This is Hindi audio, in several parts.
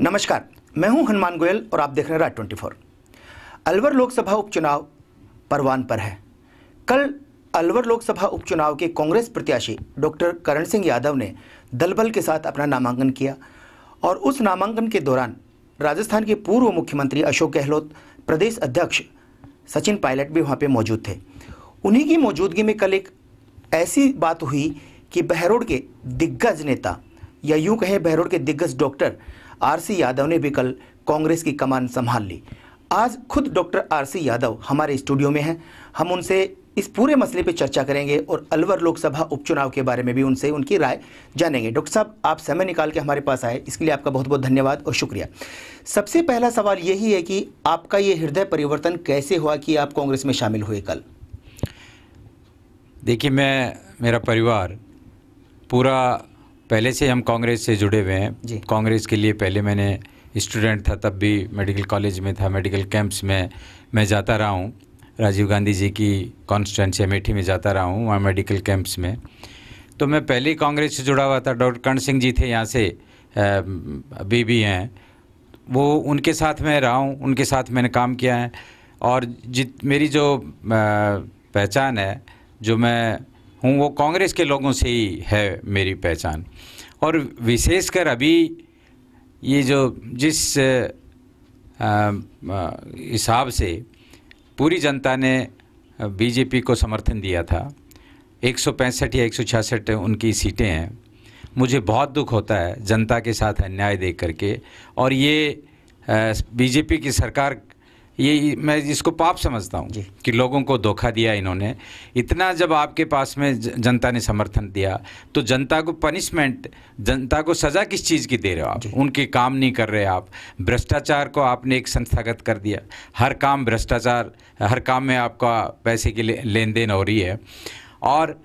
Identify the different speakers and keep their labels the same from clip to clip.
Speaker 1: नमस्कार मैं हूं हनुमान गोयल और आप देख रहे हैं right twenty four Alwar Lok Sabha उपचुनाव परवान पर है कल अलवर लोकसभा उपचुनाव के कांग्रेस प्रत्याशी डॉक्टर करण सिंह यादव ने दलबल के साथ अपना नामांकन किया और उस नामांकन के दौरान राजस्थान के पूर्व मुख्यमंत्री अशोक गहलोत प्रदेश अध्यक्ष सचिन पायलट भी वहाँ पे मौजूद थे उन्हीं की मौजूदगी में कल एक ऐसी बात हुई कि बहरोड के दिग्गज नेता या यूं कहें बहरोड के दिग्गज डॉक्टर आरसी यादव ने भी कल कांग्रेस की कमान संभाल ली आज खुद डॉक्टर आरसी यादव हमारे स्टूडियो में हैं हम उनसे इस पूरे मसले पर चर्चा करेंगे और अलवर लोकसभा उपचुनाव के बारे में भी उनसे उनकी राय जानेंगे डॉक्टर साहब आप समय निकाल के हमारे पास आए इसके लिए आपका बहुत बहुत धन्यवाद और शुक्रिया सबसे पहला सवाल यही है कि आपका ये हृदय परिवर्तन कैसे हुआ कि आप कांग्रेस में शामिल हुए कल
Speaker 2: देखिए मैं मेरा परिवार पूरा पहले से हम कांग्रेस से जुड़े हुए हैं कांग्रेस के लिए पहले मैंने स्टूडेंट था तब भी मेडिकल कॉलेज में था मेडिकल कैंप्स में मैं जाता रहा हूँ राजीव गांधी जी की कॉन्स्टेंसी अमेठी में जाता रहा हूँ वहाँ मेडिकल कैंप्स में तो मैं पहले कांग्रेस से जुड़ा हुआ था डॉक्टर कर्ण सिंह जी थे यहाँ से अभी भी हैं वो उनके साथ मैं रहा हूँ उनके साथ मैंने काम किया है और जित मेरी जो पहचान है जो मैं हूँ वो कांग्रेस के लोगों से ही है मेरी पहचान और विशेषकर अभी ये जो जिस हिसाब से पूरी जनता ने बीजेपी को समर्थन दिया था एक या एक उनकी सीटें हैं मुझे बहुत दुख होता है जनता के साथ अन्याय देख करके और ये बीजेपी की सरकार ये मैं इसको पाप समझता हूँ कि लोगों को धोखा दिया इन्होंने इतना जब आपके पास में जनता ने समर्थन दिया तो जनता को पनिशमेंट जनता को सज़ा किस चीज़ की दे रहे हो आप उनके काम नहीं कर रहे आप भ्रष्टाचार को आपने एक संस्थागत कर दिया हर काम भ्रष्टाचार हर काम में आपका पैसे की लेन देन हो रही है और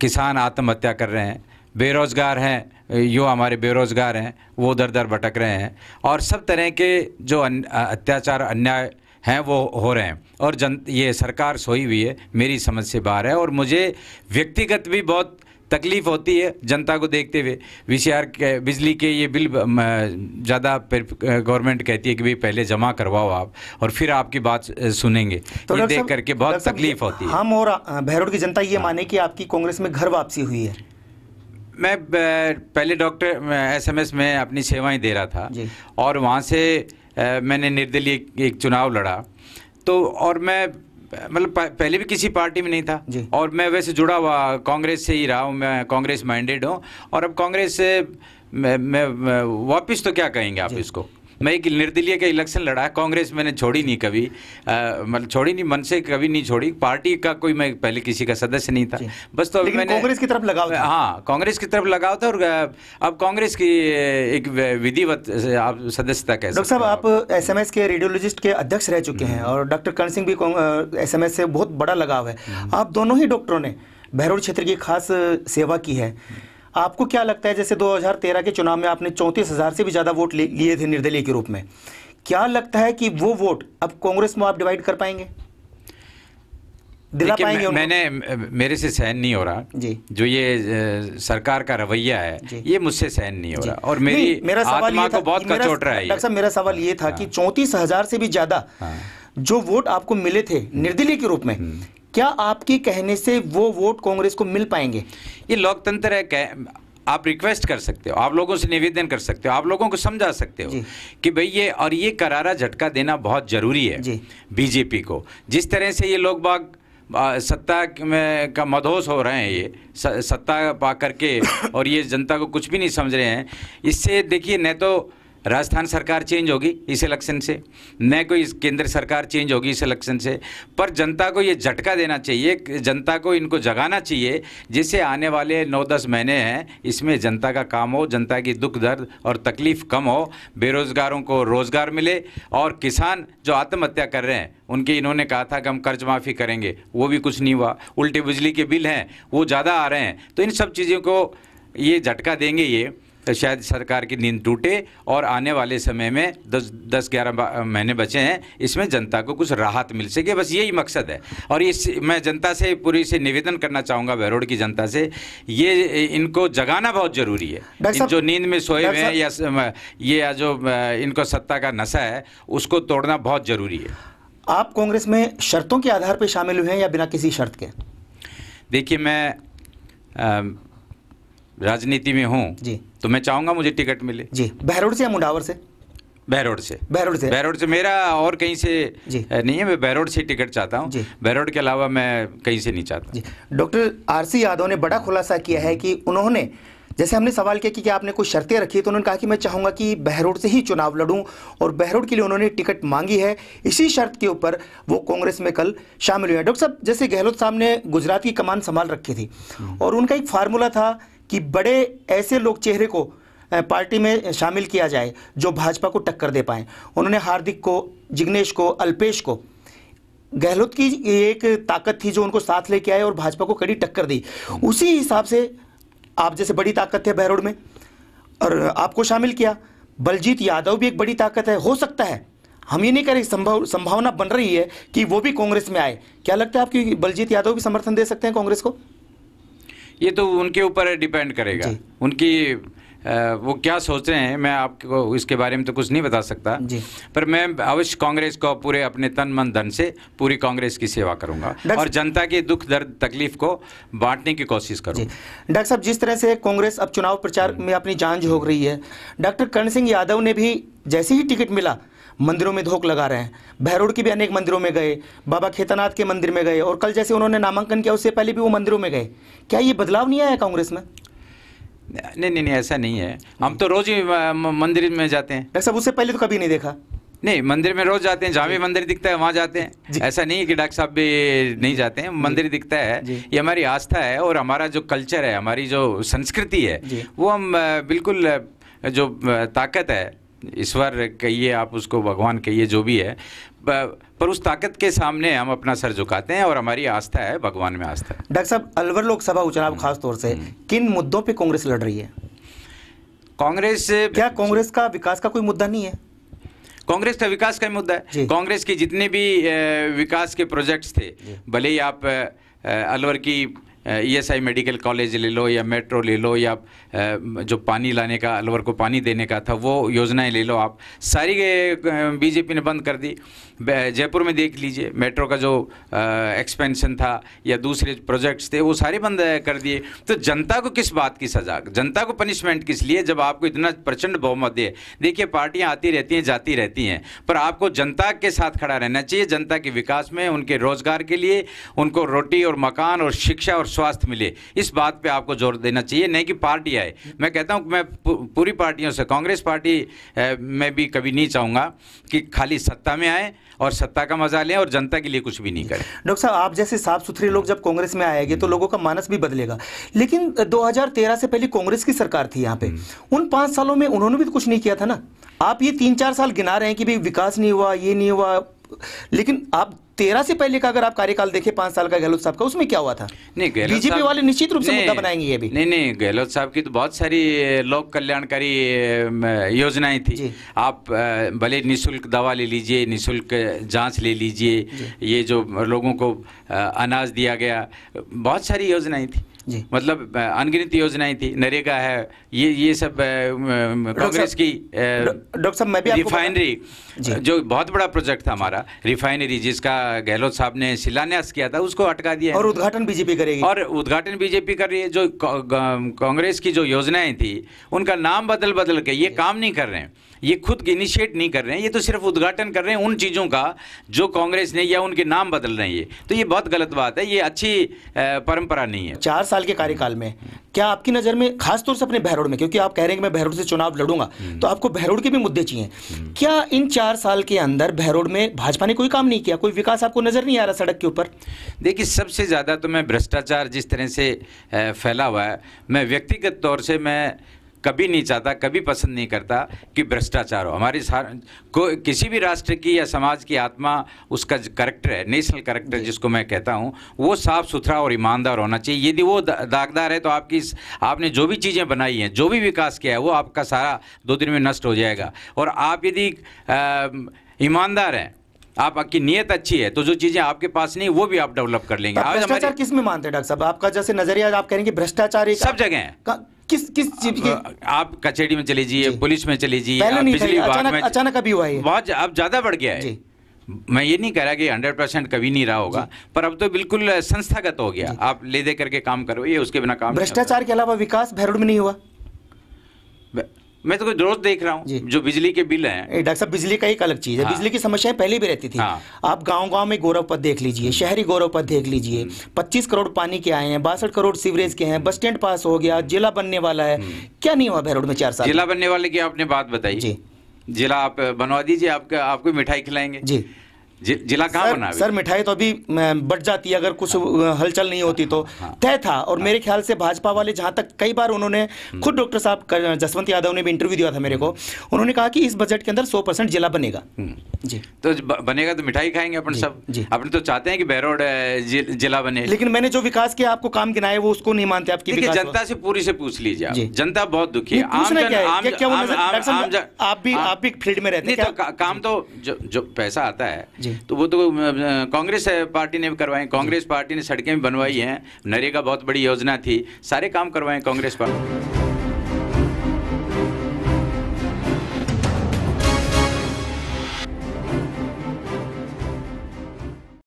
Speaker 2: किसान आत्महत्या कर रहे हैं बेरोज़गार हैं यो हमारे बेरोज़गार हैं वो दर दर भटक रहे हैं और सब तरह के जो अत्याचार अन्याय हैं वो हो रहे हैं और जन ये सरकार सोई हुई है मेरी समझ से बाहर है और मुझे व्यक्तिगत भी बहुत तकलीफ होती है जनता को देखते हुए वी सी के बिजली के ये बिल ज़्यादा गवर्नमेंट कहती है कि भाई पहले जमा करवाओ आप और फिर आपकी बात सुनेंगे तो ये देख करके बहुत तकलीफ होती है
Speaker 1: हम और भैरोड की जनता ये हाँ। माने कि आपकी कांग्रेस में घर वापसी हुई है
Speaker 2: मैं पहले डॉक्टर एसएमएस में अपनी सेवाएं दे रहा था और वहाँ से मैंने निर्दलीय एक चुनाव लड़ा तो और मैं मतलब पहले भी किसी पार्टी में नहीं था और मैं वैसे जुड़ा हुआ कांग्रेस से ही रहा हूँ मैं कांग्रेस माइंडेड हूँ और अब कांग्रेस से मैं, मैं वापस तो क्या कहेंगे आप इसको मैं एक निर्दलीय का इलेक्शन लड़ा कांग्रेस मैंने छोड़ी नहीं कभी मतलब छोड़ी नहीं मन से कभी नहीं छोड़ी पार्टी का कोई मैं पहले किसी का सदस्य नहीं था बस तो अभी मैंने कांग्रेस की तरफ लगाव हाँ कांग्रेस की तरफ लगाव था और अब कांग्रेस की एक विधिवत आप सदस्यता कह डॉक्टर साहब
Speaker 1: आप एस के रेडियोलॉजिस्ट के अध्यक्ष रह चुके हैं हम्म। और डॉक्टर कर्ण सिंह भी एस से बहुत बड़ा लगाव है हम्म। आप दोनों ही डॉक्टरों ने बहरोड क्षेत्र की खास सेवा की है आपको क्या लगता है जैसे 2013 के चुनाव में आपने चौंतीस हजार से भी ज़्यादा वोट लिए थे निर्दलीय के रूप में क्या लगता है कि वो वोट अब कांग्रेस में आप डिवाइड कर पाएंगे दिला पाएंगे मैं,
Speaker 2: मैंने मेरे से सहन नहीं हो रहा जी जो ये सरकार का रवैया है ये मुझसे सहन नहीं हो रहा और मेरी मेरा सवाल ये था, बहुत कचोट रहा है डॉक्टर
Speaker 1: साहब मेरा सवाल ये था हाँ। कि चौंतीस से भी ज़्यादा हाँ। जो वोट आपको मिले थे निर्दलीय के रूप में हम्म। क्या आपके कहने से वो वोट कांग्रेस को मिल पाएंगे
Speaker 2: ये लोकतंत्र है कह, आप रिक्वेस्ट कर सकते हो आप लोगों से निवेदन कर सकते हो आप लोगों को समझा सकते हो कि भाई ये और ये करारा झटका देना बहुत जरूरी है बीजेपी को जिस तरह से ये लोग बाग सत्ता में का मधोस हो रहे हैं ये सत्ता पा करके और ये जनता को कुछ भी नहीं समझ रहे हैं इससे देखिए न तो राजस्थान सरकार चेंज होगी इस इलेक्शन से न कोई केंद्र सरकार चेंज होगी इस इलेक्शन से पर जनता को ये झटका देना चाहिए जनता को इनको जगाना चाहिए जिससे आने वाले नौ दस महीने हैं इसमें जनता का काम हो जनता की दुख दर्द और तकलीफ कम हो बेरोज़गारों को रोज़गार मिले और किसान जो आत्महत्या कर रहे हैं उनके इन्होंने कहा था कि हम कर्ज माफ़ी करेंगे वो भी कुछ नहीं हुआ उल्टे बिजली के बिल हैं वो ज़्यादा आ रहे हैं तो इन सब चीज़ों को ये झटका देंगे ये तो शायद सरकार की नींद टूटे और आने वाले समय में दस दस ग्यारह महीने बचे हैं इसमें जनता को कुछ राहत मिल सके बस यही मकसद है और इस मैं जनता से पूरी से निवेदन करना चाहूँगा बहरोड की जनता से ये इनको जगाना बहुत ज़रूरी है जो नींद में सोए हुए हैं या ये जो इनको सत्ता का नशा है उसको तोड़ना बहुत ज़रूरी है आप कांग्रेस में
Speaker 1: शर्तों के आधार पर शामिल हुए हैं या बिना किसी शर्त के
Speaker 2: देखिए मैं आ, राजनीति में हूँ जी तो मैं चाहूंगा मुझे टिकट मिले जी
Speaker 1: बहरोड से या मुंडावर
Speaker 2: से बहरोड से
Speaker 1: बहरोड से बहरोड
Speaker 2: से मेरा और कहीं से जी नहीं है मैं बहरोड से टिकट चाहता हूँ बहरोड के अलावा मैं कहीं से नहीं चाहता जी
Speaker 1: डॉक्टर आर सी यादव ने बड़ा खुलासा किया है कि उन्होंने जैसे हमने सवाल किया कि क्या आपने कुछ शर्तें रखी तो उन्होंने कहा कि मैं चाहूंगा कि बहरोड से ही चुनाव लड़ूं और बहरोड के लिए उन्होंने टिकट मांगी है इसी शर्त के ऊपर वो कांग्रेस में कल शामिल हुए डॉक्टर साहब जैसे गहलोत साहब ने गुजरात की कमान संभाल रखी थी हम्म। और उनका एक फार्मूला था कि बड़े ऐसे लोग चेहरे को पार्टी में शामिल किया जाए जो भाजपा को टक्कर दे पाएँ उन्होंने हार्दिक को जिग्नेश को अल्पेश को गहलोत की एक ताकत थी जो उनको साथ लेके आए और भाजपा को कड़ी टक्कर दी उसी हिसाब से आप जैसे बड़ी ताकत थे बहरोड में और आपको शामिल किया बलजीत यादव भी एक बड़ी ताकत है हो सकता है हम ये नहीं करें संभव संभावना बन रही है कि वो भी कांग्रेस में आए क्या लगता है आपकी बलजीत यादव भी समर्थन दे सकते हैं कांग्रेस को
Speaker 2: ये तो उनके ऊपर डिपेंड करेगा उनकी आ, वो क्या सोच रहे हैं मैं आपको इसके बारे में तो कुछ नहीं बता सकता पर मैं अवश्य कांग्रेस को पूरे अपने तन मन धन से पूरी कांग्रेस की सेवा करूंगा और जनता के दुख दर्द तकलीफ को बांटने की कोशिश करूंगा
Speaker 1: डॉक्टर साहब जिस तरह से कांग्रेस अब चुनाव प्रचार हम्म। में अपनी जान झोंक रही है डॉक्टर कर्ण सिंह यादव ने भी जैसे ही टिकट मिला मंदिरों में धोख लगा रहे हैं भैरोड की भी अनेक मंदिरों में गए बाबा खेतानाथ के मंदिर में गए और कल जैसे उन्होंने नामांकन किया उससे पहले भी वो मंदिरों में गए क्या ये बदलाव नहीं आया
Speaker 2: कांग्रेस में नहीं नहीं नहीं ऐसा नहीं है हम तो रोज ही मंदिर में जाते हैं डॉक्टर साहब उससे पहले तो कभी नहीं देखा नहीं मंदिर में रोज जाते हैं जहाँ भी मंदिर दिखता है वहाँ जाते हैं ऐसा नहीं है कि डॉक्टर साहब भी नहीं जाते हैं मंदिर दिखता है ये हमारी आस्था है और हमारा जो कल्चर है हमारी जो संस्कृति है वो हम बिल्कुल जो ताकत है ईश्वर कहिए आप उसको भगवान कहिए जो भी है पर उस ताकत के सामने हम अपना सर झुकाते हैं और हमारी आस्था है भगवान में आस्था है
Speaker 1: डॉक्टर साहब अलवर लोकसभा उपचुनाव हम्म। खास तौर से हम्म। किन मुद्दों पे कांग्रेस लड़ रही है कांग्रेस क्या कांग्रेस का विकास का कोई मुद्दा नहीं है
Speaker 2: कांग्रेस का विकास का मुद्दा है कांग्रेस के जितने भी विकास के प्रोजेक्ट्स थे भले ही आप अलवर की ईएसआई मेडिकल कॉलेज ले लो या मेट्रो ले लो या जो पानी लाने का अलवर को पानी देने का था वो योजनाएं ले लो आप सारी बीजेपी ने बंद कर दी जयपुर में देख लीजिए मेट्रो का जो एक्सपेंशन था या दूसरे प्रोजेक्ट्स थे वो सारे बंद कर दिए तो जनता को किस बात की सजा जनता को पनिशमेंट किस लिए जब आपको इतना प्रचंड बहुमत दे देखिए पार्टियाँ आती रहती हैं जाती रहती हैं पर आपको जनता के साथ खड़ा रहना चाहिए जनता के विकास में उनके रोजगार के लिए उनको रोटी और मकान और शिक्षा और स्वास्थ्य मिले इस बात पे आपको जोर देना चाहिए नहीं कि पार्टी आए मैं कहता हूँ मैं पूरी पार्टियों से कांग्रेस पार्टी में भी कभी नहीं चाहूँगा कि खाली सत्ता में आए और सत्ता का मजा लें और जनता के लिए कुछ भी नहीं करें
Speaker 1: डॉक्टर साहब आप जैसे साफ सुथरे लोग जब कांग्रेस में आएंगे तो हम्म। लोगों का मानस भी बदलेगा लेकिन 2013 से पहले कांग्रेस की सरकार थी यहाँ पे हम्म। उन पाँच सालों में उन्होंने भी तो कुछ नहीं किया था ना आप ये तीन चार साल गिना रहे हैं कि भाई विकास नहीं हुआ ये नहीं हुआ लेकिन आप तेरह से पहले का अगर आप कार्यकाल देखे पांच साल का गहलोत साहब का उसमें क्या हुआ था
Speaker 2: नहीं बीजेपी वाले निश्चित रूप से मुद्दा बनाएंगे ये भी नहीं नहीं गहलोत साहब की तो बहुत सारी लोक कल्याणकारी योजनाएं थी आप भले निःशुल्क दवा ले लीजिए निःशुल्क जांच ले लीजिए ये जो लोगों को अनाज दिया गया बहुत सारी योजनाएं थी मतलब अनगिनत योजनाएं थी नरेगा है ये ये सब कांग्रेस की डॉक्टर साहब मैं भी रिफाइनरी जो बहुत बड़ा प्रोजेक्ट था हमारा रिफाइनरी जिसका गहलोत साहब ने शिलान्यास किया था उसको अटका दिया और उद्घाटन बीजेपी करेगी और उद्घाटन बीजेपी कर रही है जो कांग्रेस की जो योजनाएं थी उनका नाम बदल बदल के ये काम नहीं कर रहे हैं ये खुद इनिशिएट नहीं कर रहे हैं ये तो सिर्फ उद्घाटन कर रहे हैं उन चीज़ों का जो कांग्रेस ने या उनके नाम बदल रहे हैं ये तो ये बहुत गलत बात है ये अच्छी परंपरा नहीं है
Speaker 1: चार साल के कार्यकाल में क्या आपकी नज़र में खासतौर से अपने बहरोड में क्योंकि आप कह रहे हैं कि मैं बहरोड से चुनाव लड़ूंगा हम्म। तो आपको बहरोड के भी मुद्दे चाहिए क्या इन चार साल के अंदर बहरोड में भाजपा ने कोई काम नहीं किया कोई विकास आपको नज़र नहीं
Speaker 2: आ रहा सड़क के ऊपर देखिए सबसे ज़्यादा तो मैं भ्रष्टाचार जिस तरह से फैला हुआ है मैं व्यक्तिगत तौर से मैं कभी नहीं चाहता कभी पसंद नहीं करता कि भ्रष्टाचार हो हमारी को किसी भी राष्ट्र की या समाज की आत्मा उसका करेक्टर है नेशनल करेक्टर जिसको मैं कहता हूँ वो साफ सुथरा और ईमानदार होना चाहिए यदि वो दागदार है तो आपकी आपने जो भी चीज़ें बनाई हैं जो भी विकास किया है वो आपका सारा दो दिन में नष्ट हो जाएगा और आप यदि ईमानदार हैं आप आपकी नीयत अच्छी है तो जो चीजें आपके पास नहीं वो भी आप डेवलप कर लेंगे भ्रष्टाचार
Speaker 1: किस में मानते हैं डॉक्टर साहब आपका जैसे नजरिया आप कहेंगे भ्रष्टाचार सब जगह है किस किस चीज
Speaker 2: की आप कचेरी में चले जाइए पुलिस में चले जाइए पिछली बार अचानक अभी हुआ है बहुत अब ज्यादा बढ़ गया है मैं ये नहीं कह रहा कि हंड्रेड परसेंट कभी नहीं रहा होगा पर अब तो बिल्कुल संस्थागत हो गया आप ले दे करके काम करो ये उसके बिना काम भ्रष्टाचार
Speaker 1: के अलावा विकास भैरोड में नहीं हुआ
Speaker 2: मैं तो जरूरत देख रहा हूँ जो बिजली के बिल हैं
Speaker 1: डॉक्टर साहब बिजली का एक अलग चीज है हाँ। बिजली की समस्याएं पहले भी रहती थी हाँ। आप गांव गांव में गौरव पद देख लीजिए हम्म। शहरी गौरव पद देख लीजिए 25 हम्म। करोड़ पानी के आए हैं बासठ करोड़ सीवरेज के हैं बस स्टैंड पास हो गया जिला बनने वाला है हम्म। क्या नहीं हुआ भैरोड में चार साल जिला
Speaker 2: बनने वाले की आपने बात बताई जी जिला आप बनवा दीजिए आपका आपको मिठाई खिलाएंगे जी जिला कहाँ बना सर
Speaker 1: मिठाई तो अभी बढ़ जाती है अगर कुछ हलचल नहीं होती तो हाँ, हाँ, तय था और हाँ, मेरे ख्याल से भाजपा वाले जहां तक कई बार उन्होंने हम्म। खुद डॉक्टर साहब जसवंत यादव ने भी इंटरव्यू दिया था मेरे को हम्म। उन्होंने कहा कि इस बजट के अंदर सौ परसेंट जिला बनेगा हम्म।
Speaker 2: जी तो बनेगा तो मिठाई खाएंगे अपन सब अपने तो चाहते हैं कि बैरोड जिला बने लेकिन मैंने जो विकास के आपको काम गिनाए वो उसको नहीं मानते आपकी जनता से पूरी से पूछ लीजिए जनता बहुत दुखी है आप भी हाँ। फील्ड में रहते तो काम तो जो पैसा आता है तो वो तो कांग्रेस पार्टी ने भी करवाए कांग्रेस पार्टी ने सड़कें भी बनवाई हैं नरेगा बहुत बड़ी योजना थी सारे काम करवाए कांग्रेस पार्टी